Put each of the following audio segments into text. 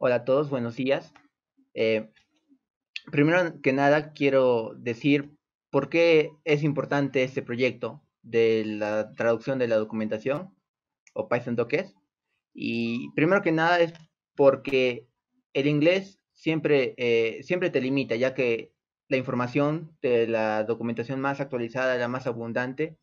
Hola a todos, buenos días. Eh, primero que nada quiero decir por qué es importante este proyecto de la traducción de la documentación o Python Docs. Y primero que nada es porque el inglés siempre, eh, siempre te limita, ya que la información de la documentación más actualizada, la más abundante,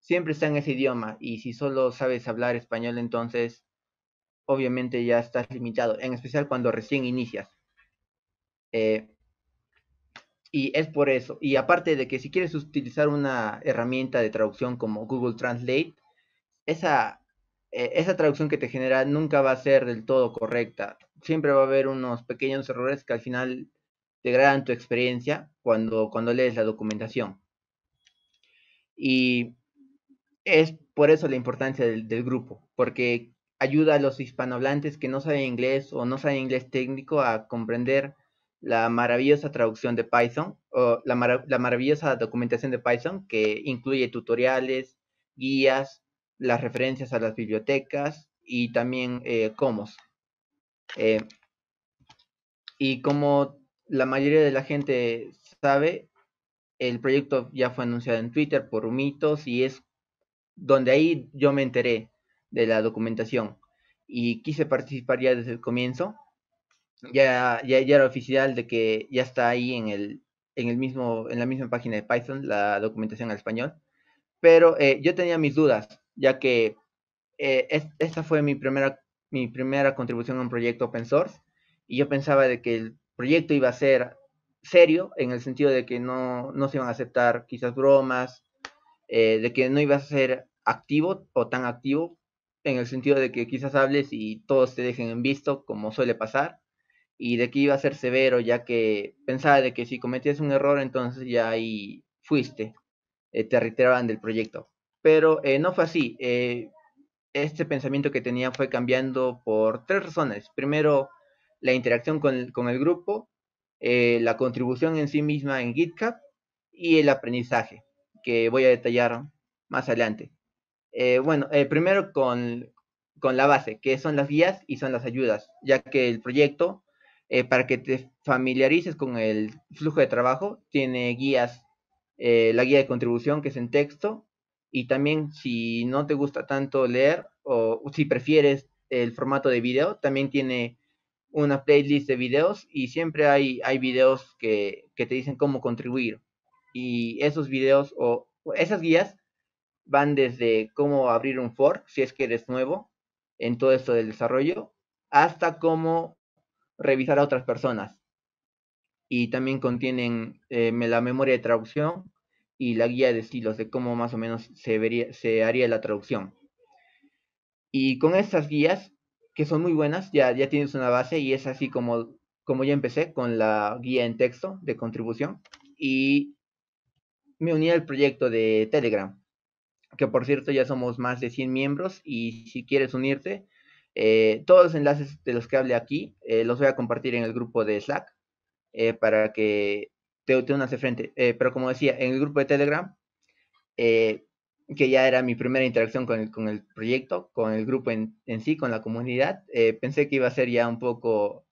siempre está en ese idioma. Y si solo sabes hablar español, entonces obviamente ya estás limitado, en especial cuando recién inicias. Eh, y es por eso. Y aparte de que si quieres utilizar una herramienta de traducción como Google Translate, esa, eh, esa traducción que te genera nunca va a ser del todo correcta. Siempre va a haber unos pequeños errores que al final degradan tu experiencia cuando, cuando lees la documentación. Y es por eso la importancia del, del grupo, porque ayuda a los hispanohablantes que no saben inglés o no saben inglés técnico a comprender la maravillosa traducción de Python o la, maravillosa documentación de Python que incluye tutoriales, guías, las referencias a las bibliotecas y también eh, eh, y como la mayoría de la gente sabe, el proyecto ya fue anunciado en Twitter por Humitos y es donde ahí yo me enteré de la documentación y quise participar ya desde el comienzo. Ya, ya, era oficial de que ya está ahí en el, en el mismo, en la misma página de Python, la documentación al español. Pero eh, yo tenía mis dudas, ya que eh, esta fue mi primera, mi primera contribución a un proyecto open source. Y yo pensaba de que el proyecto iba a ser serio, en el sentido de que no, no se iban a aceptar quizás bromas, eh, de que no iba a ser activo o tan activo, en el sentido de que quizás hables y todos te dejen en visto, como suele pasar, y de que iba a ser severo, ya que pensaba de que si cometías un error, entonces ya ahí fuiste, eh, te retiraban del proyecto. Pero eh, no fue así. Eh, este pensamiento que tenía fue cambiando por tres razones. Primero, la interacción con el grupo, la contribución en sí misma en GitHub y el aprendizaje, que voy a detallar más adelante. Eh, bueno, eh, primero con, la base, que son las guías y son las ayudas, ya que el proyecto, eh, para que te familiarices con el flujo de trabajo, tiene guías, la guía de contribución, que es en texto, y también si no te gusta tanto leer o si prefieres el formato de video, también tiene una playlist de videos y siempre hay, hay videos que, que te dicen cómo contribuir. Y esos videos o esas guías van desde cómo abrir un fork, si es que eres nuevo en todo esto del desarrollo, hasta cómo revisar a otras personas. Y también contienen eh, la memoria de traducción y la guía de estilos de cómo más o menos se, se haría la traducción. Y con estas guías, que son muy buenas, ya, ya tienes una base y es así como, como ya empecé con la guía en texto de contribución. Y me uní al proyecto de Telegram que por cierto ya somos más de 100 miembros y si quieres unirte, eh, todos los enlaces de los que hablé aquí eh, los voy a compartir en el grupo de Slack eh, para que te, te, unas de frente. pero como decía, en el grupo de Telegram, que ya era mi primera interacción con el, con el proyecto, con el grupo en, sí, con la comunidad, pensé que iba a ser ya un poco,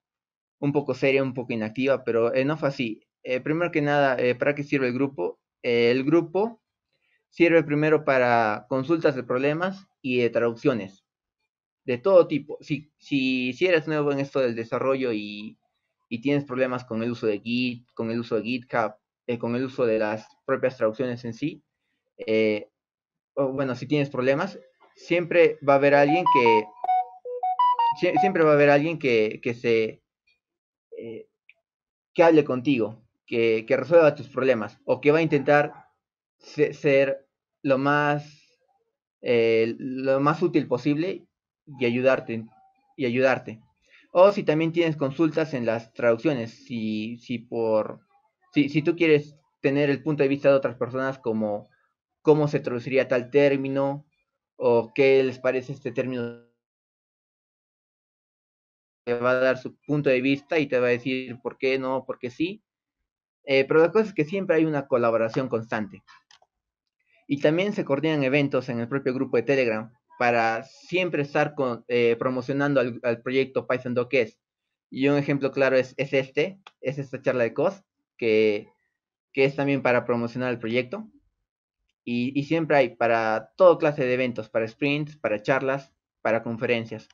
un poco seria, un poco inactiva, pero no fue así. primero que nada, ¿para qué sirve el grupo? el grupo Sirve primero para consultas de problemas y de traducciones. De todo tipo. Si, si, si eres nuevo en esto del desarrollo y, y, tienes problemas con el uso de Git, con el uso de GitHub, eh, con el uso de las propias traducciones en sí, eh, o bueno, si tienes problemas, siempre va a haber alguien que siempre va a haber alguien que, que se eh, que hable contigo, que, que, resuelva tus problemas o que va a intentar ser lo más, eh, lo más útil posible y ayudarte, y ayudarte. O si también tienes consultas en las traducciones, si, si, por, si, si tú quieres tener el punto de vista de otras personas como cómo se traduciría tal término o qué les parece este término. Te va a dar su punto de vista y te va a decir por qué no, por qué sí. Eh, pero la cosa es que siempre hay una colaboración constante. Y también se coordinan eventos en el propio grupo de Telegram para siempre estar eh, promocionando al, proyecto Python Docs. Y un ejemplo claro es, este, es esta charla de COS, que, es también para promocionar el proyecto. Y, siempre hay para toda clase de eventos, para sprints, para charlas, para conferencias.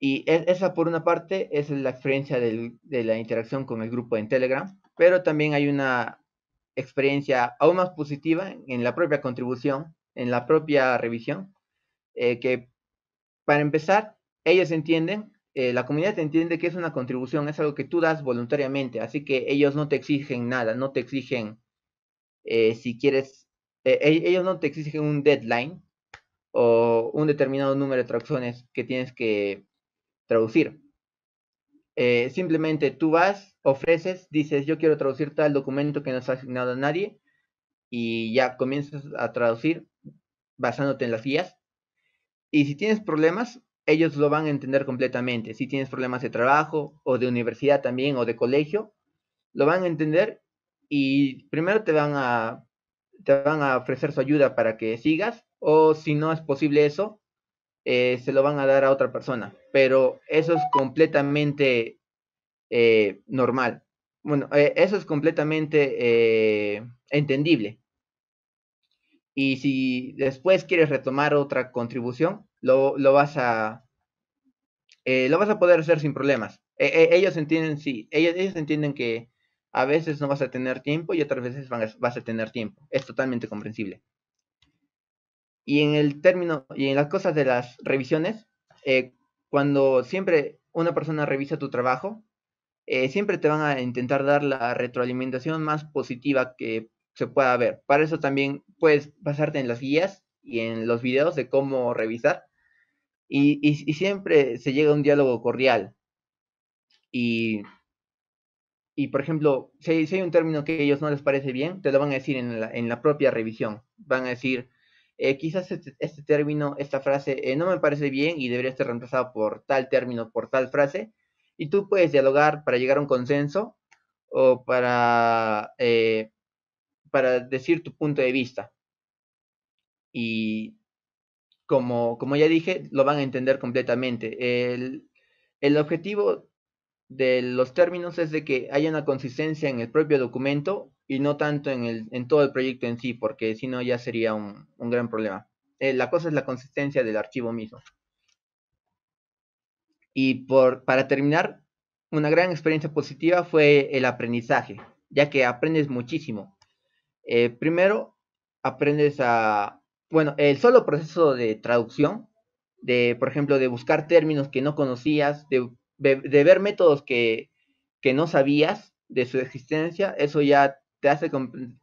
Y e, esa por una parte es la experiencia de la interacción con el grupo en Telegram, pero también hay una experiencia aún más positiva en la propia contribución, en la propia revisión, eh, que para empezar, ellos entienden, eh, la comunidad entiende que es una contribución, es algo que tú das voluntariamente, así que ellos no te exigen nada, no te exigen eh, si quieres, e, ellos no te exigen un deadline o un determinado número de traducciones que tienes que traducir. Eh, simplemente tú vas, ofreces, dices, yo quiero traducir tal documento que no se ha asignado a nadie, y ya comienzas a traducir basándote en las guías. Y si tienes problemas, ellos lo van a entender completamente. Si tienes problemas de trabajo o de universidad también o de colegio, lo van a entender y primero te van a, te van a ofrecer su ayuda para que sigas o si no es posible eso, eh, se lo van a dar a otra persona. Pero eso es completamente eh, normal. Bueno, eh, eso es completamente entendible. Y si después quieres retomar otra contribución, lo, vas a lo vas a poder hacer sin problemas. E, e, ellos entienden, sí, ellos, entienden que a veces no vas a tener tiempo y otras veces vas a tener tiempo. Es totalmente comprensible. Y en el término, y en las cosas de las revisiones, eh, cuando siempre una persona revisa tu trabajo, eh, siempre te van a intentar dar la retroalimentación más positiva que se pueda ver. Para eso también puedes basarte en las guías y en los videos de cómo revisar. Y, y, siempre se llega a un diálogo cordial. Y, y por ejemplo, si, hay un término que a ellos no les parece bien, te lo van a decir en la, en la propia revisión. Van a decir, eh, quizás este, este, término, esta frase eh, no me parece bien y debería ser reemplazado por tal término, por tal frase. Y tú puedes dialogar para llegar a un consenso o para, eh, para decir tu punto de vista. Y como, como ya dije, lo van a entender completamente. El, el objetivo de los términos es de que haya una consistencia en el propio documento y no tanto en, el, en todo el proyecto en sí, porque si no ya sería un, gran problema. Eh, la cosa es la consistencia del archivo mismo. Y por, para terminar, una gran experiencia positiva fue el aprendizaje, ya que aprendes muchísimo. Eh, primero, aprendes a, bueno, el solo proceso de traducción, de, por ejemplo, de buscar términos que no conocías, de, ver métodos que, que no sabías de su existencia, eso ya te hace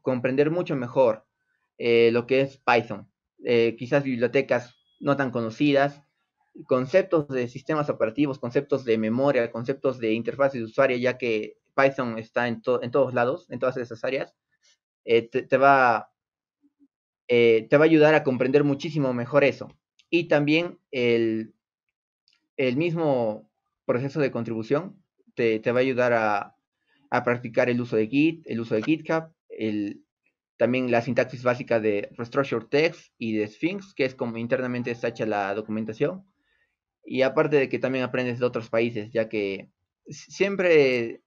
comprender mucho mejor eh, lo que es Python. Eh, quizás bibliotecas no tan conocidas, conceptos de sistemas operativos, conceptos de memoria, conceptos de interfaces de usuario, ya que Python está en, todos lados, en todas esas áreas, eh, te, va, te va a ayudar a comprender muchísimo mejor eso. Y también el, el mismo proceso de contribución te va a ayudar a, a practicar el uso de Git, el uso de GitHub, también la sintaxis básica de Restructure Text y de Sphinx, que es como internamente está hecha la documentación. Y aparte de que también aprendes de otros países, ya que siempre,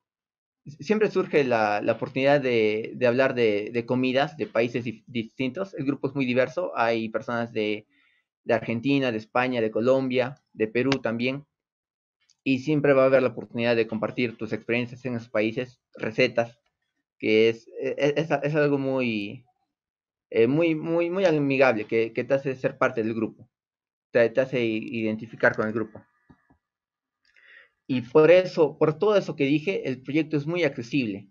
siempre surge la, oportunidad de, hablar de, comidas de países distintos. El grupo es muy diverso, hay personas de Argentina, de España, de Colombia, de Perú también y siempre va a haber la oportunidad de compartir tus experiencias en los países, recetas, que es, e, e, es, algo muy, eh, muy, muy, muy amigable, que, te hace ser parte del grupo, te, hace identificar con el grupo. Y por eso, por todo eso que dije, el proyecto es muy accesible.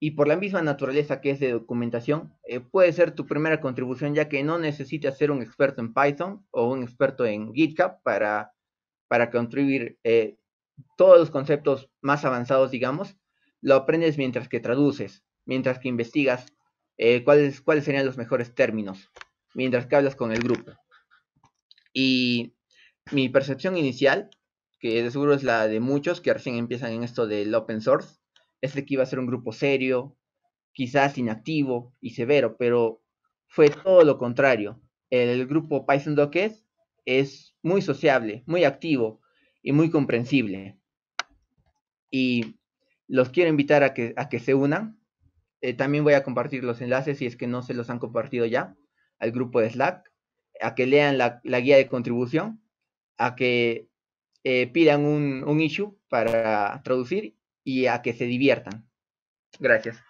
Y por la misma naturaleza que es de documentación, eh, puede ser tu primera contribución ya que no necesitas ser un experto en Python o un experto en GitHub para para construir eh, todos los conceptos más avanzados, digamos, lo aprendes mientras que traduces, mientras que investigas eh, cuáles, cuáles serían los mejores términos, mientras que hablas con el grupo. Y mi percepción inicial, que de seguro es la de muchos que recién empiezan en esto del open source, es de que iba a ser un grupo serio, quizás inactivo y severo, pero fue todo lo contrario. El grupo Python es, es muy sociable, muy activo y muy comprensible. Y los quiero invitar a que, a que se unan. Eh, también voy a compartir los enlaces si es que no se los han compartido ya al grupo de Slack, a que lean la, guía de contribución, a que eh, pidan un, un issue para traducir y a que se diviertan. Gracias.